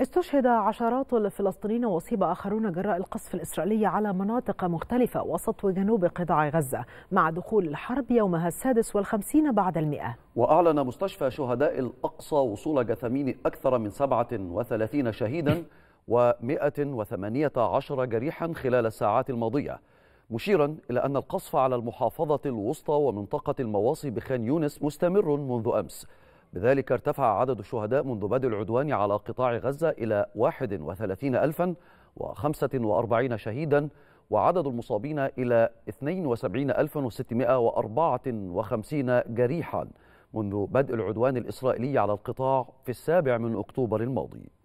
استشهد عشرات الفلسطينيين واصيب آخرون جراء القصف الإسرائيلي على مناطق مختلفة وسط وجنوب قطاع غزة مع دخول الحرب يومها السادس والخمسين بعد المئة وأعلن مستشفى شهداء الأقصى وصول جثامين أكثر من 37 شهيدا و118 جريحا خلال الساعات الماضية مشيرا إلى أن القصف على المحافظة الوسطى ومنطقة المواصي بخان يونس مستمر منذ أمس بذلك ارتفع عدد الشهداء منذ بدء العدوان على قطاع غزة إلى 31 ألفا و 45 شهيدا وعدد المصابين إلى 72654 جريحا منذ بدء العدوان الإسرائيلي على القطاع في السابع من أكتوبر الماضي